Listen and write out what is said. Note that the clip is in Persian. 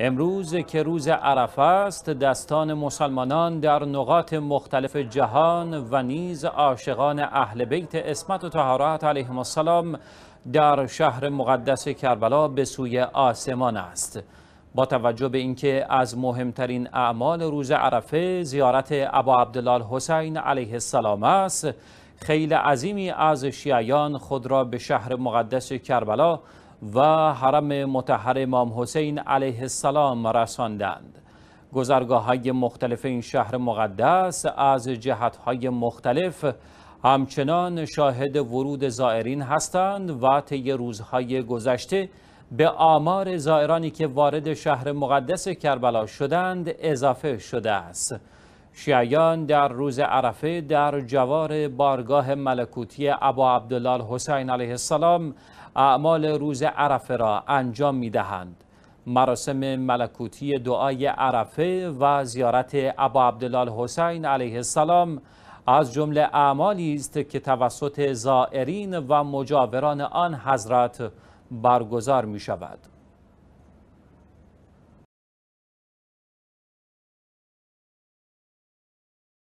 امروز که روز عرفه است دستان مسلمانان در نقاط مختلف جهان و نیز عاشقان اهل بیت اسمت و طهارت علیهم السلام در شهر مقدس کربلا به سوی آسمان است با توجه به اینکه از مهمترین اعمال روز عرفه زیارت ابا عبدالله حسین علیه السلام است خیلی عظیمی از شیعیان خود را به شهر مقدس کربلا و حرم متحر امام حسین علیه السلام رساندند گذرگاه های مختلف این شهر مقدس از جهت های مختلف همچنان شاهد ورود زائرین هستند و طی روزهای گذشته به آمار زائرانی که وارد شهر مقدس کربلا شدند اضافه شده است شیعیان در روز عرفه در جوار بارگاه ملکوتی ابا عبدالله حسین علیه السلام اعمال روز عرفه را انجام می دهند. مراسم ملکوتی دعای عرفه و زیارت ابا عبدالله حسین علیه السلام از جمله اعمالی است که توسط زائرین و مجاوران آن حضرت برگزار می شود.